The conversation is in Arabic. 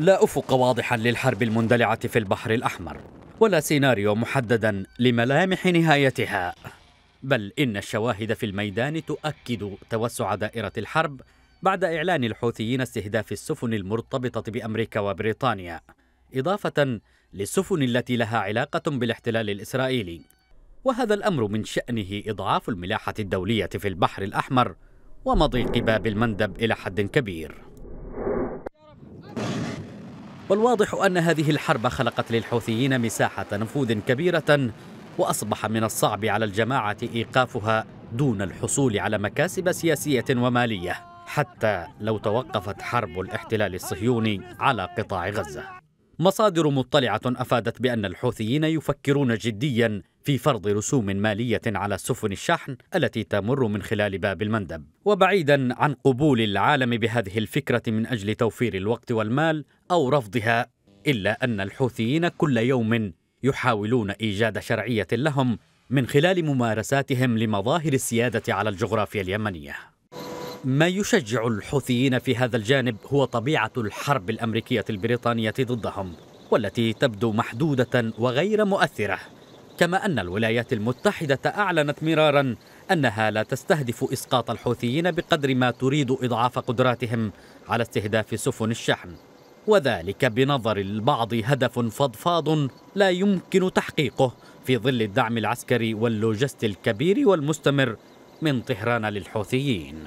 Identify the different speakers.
Speaker 1: لا أفق واضحا للحرب المندلعة في البحر الأحمر ولا سيناريو محددا لملامح نهايتها بل إن الشواهد في الميدان تؤكد توسع دائرة الحرب بعد إعلان الحوثيين استهداف السفن المرتبطة بأمريكا وبريطانيا إضافة للسفن التي لها علاقة بالاحتلال الإسرائيلي وهذا الأمر من شأنه إضعاف الملاحة الدولية في البحر الأحمر ومضيق باب المندب إلى حد كبير والواضح أن هذه الحرب خلقت للحوثيين مساحة نفوذ كبيرة وأصبح من الصعب على الجماعة إيقافها دون الحصول على مكاسب سياسية ومالية حتى لو توقفت حرب الاحتلال الصهيوني على قطاع غزة مصادر مطلعة أفادت بأن الحوثيين يفكرون جديا في فرض رسوم مالية على سفن الشحن التي تمر من خلال باب المندب وبعيدا عن قبول العالم بهذه الفكرة من أجل توفير الوقت والمال أو رفضها إلا أن الحوثيين كل يوم يحاولون إيجاد شرعية لهم من خلال ممارساتهم لمظاهر السيادة على الجغرافيا اليمنية ما يشجع الحوثيين في هذا الجانب هو طبيعة الحرب الأمريكية البريطانية ضدهم والتي تبدو محدودة وغير مؤثرة كما أن الولايات المتحدة أعلنت مرارا أنها لا تستهدف إسقاط الحوثيين بقدر ما تريد إضعاف قدراتهم على استهداف سفن الشحن وذلك بنظر البعض هدف فضفاض لا يمكن تحقيقه في ظل الدعم العسكري واللوجستي الكبير والمستمر من طهران للحوثيين